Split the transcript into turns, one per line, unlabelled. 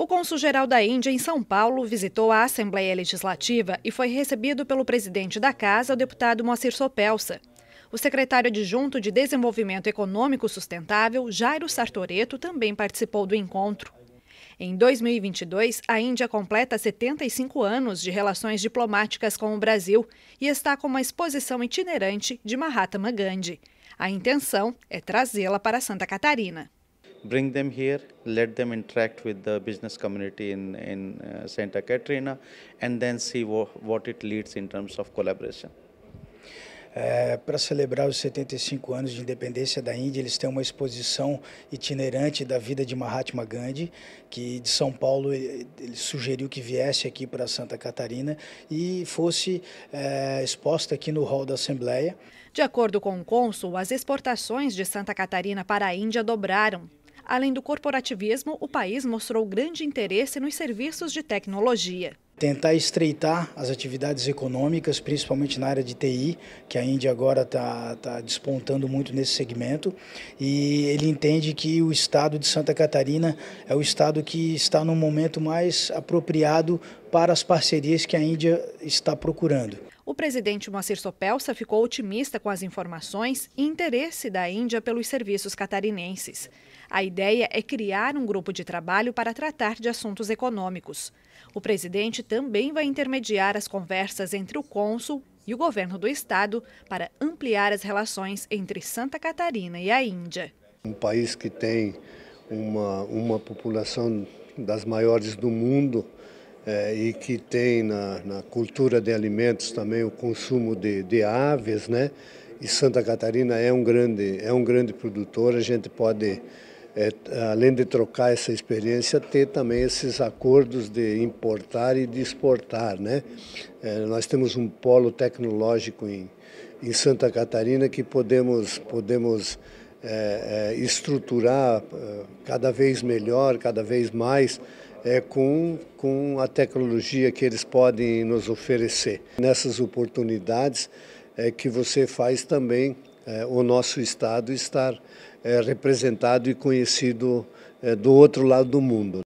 O Consul geral da Índia em São Paulo visitou a Assembleia Legislativa e foi recebido pelo presidente da Casa, o deputado Moacir Sopelsa. O secretário adjunto de Desenvolvimento Econômico Sustentável, Jairo Sartoreto, também participou do encontro. Em 2022, a Índia completa 75 anos de relações diplomáticas com o Brasil e está com uma exposição itinerante de Mahatma Gandhi. A intenção é trazê-la para Santa Catarina
bring them here, let them interact with the business community in, in uh, Santa Catarina, and then see what it leads in terms of collaboration. É, para celebrar os 75 anos de independência da Índia, eles têm uma exposição itinerante da vida de Mahatma Gandhi, que de São Paulo ele sugeriu que viesse aqui para Santa Catarina e fosse é, exposta aqui no hall da Assembleia.
De acordo com o cônsul, as exportações de Santa Catarina para a Índia dobraram Além do corporativismo, o país mostrou grande interesse nos serviços de tecnologia.
Tentar estreitar as atividades econômicas, principalmente na área de TI, que a Índia agora está tá despontando muito nesse segmento. E ele entende que o estado de Santa Catarina é o estado que está no momento mais apropriado para as parcerias que a Índia está procurando.
O presidente Moacir Sopelsa ficou otimista com as informações e interesse da Índia pelos serviços catarinenses. A ideia é criar um grupo de trabalho para tratar de assuntos econômicos. O presidente também vai intermediar as conversas entre o cônsul e o governo do estado para ampliar as relações entre Santa Catarina e a Índia.
Um país que tem uma, uma população das maiores do mundo é, e que tem na, na, cultura de alimentos também o consumo de, de aves, né? E Santa Catarina é um grande, é um grande produtor, a gente pode é, além de trocar essa experiência, ter também esses acordos de importar e de exportar. Né? É, nós temos um polo tecnológico em, em Santa Catarina que podemos, podemos é, é estruturar é, cada vez melhor, cada vez mais, é, com, com a tecnologia que eles podem nos oferecer. Nessas oportunidades é que você faz também é, o nosso Estado estar é, representado e conhecido é, do outro lado do mundo.